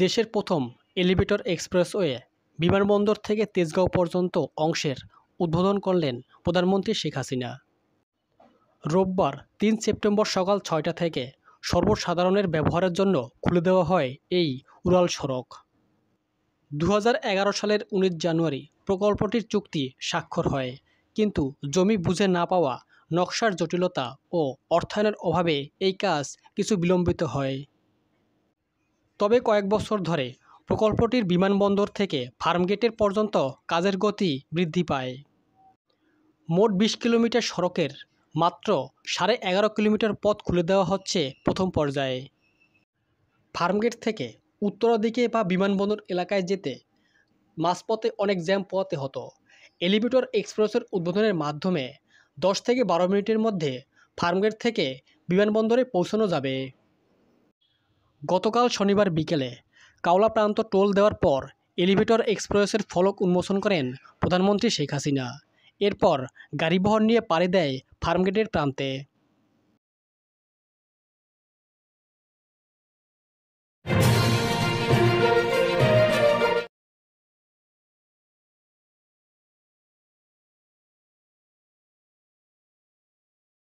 দেশের প্রথম elevator expressway বিমানবন্দর থেকে তেজগাঁও পর্যন্ত অংশের উদ্বোধন করলেন প্রধানমন্ত্রী শেখ হাসিনা রোববার তিন সেপ্টেম্বর সকাল ছয়টা থেকে সর্বসাধারণের ব্যবহারের জন্য খুলে দেওয়া হয় এই উড়াল সড়ক দু সালের উনিশ জানুয়ারি প্রকল্পটির চুক্তি স্বাক্ষর হয় কিন্তু জমি বুঝে না পাওয়া নকশার জটিলতা ও অর্থায়নের অভাবে এই কাজ কিছু বিলম্বিত হয় তবে কয়েক বছর ধরে প্রকল্পটির বিমানবন্দর থেকে ফার্মগেটের পর্যন্ত কাজের গতি বৃদ্ধি পায় মোট বিশ কিলোমিটার সড়কের মাত্র সাড়ে এগারো কিলোমিটার পথ খুলে দেওয়া হচ্ছে প্রথম পর্যায়ে ফার্মগেট থেকে উত্তরা দিকে বা বিমানবন্দর এলাকায় যেতে মাঝপথে অনেক জ্যাম পোয়াতে হতো এলিভেটর এক্সপ্রেসের উদ্বোধনের মাধ্যমে দশ থেকে বারো মিনিটের মধ্যে ফার্মগেট থেকে বিমানবন্দরে পৌঁছানো যাবে গতকাল শনিবার বিকেলে কাওলা প্রান্ত টোল দেওয়ার পর এলিভেটর এক্সপ্রেসের ফলক উন্মোচন করেন প্রধানমন্ত্রী শেখ হাসিনা এরপর গাড়িবহর নিয়ে পাড়ি দেয় ফার্মগেটের প্রান্তে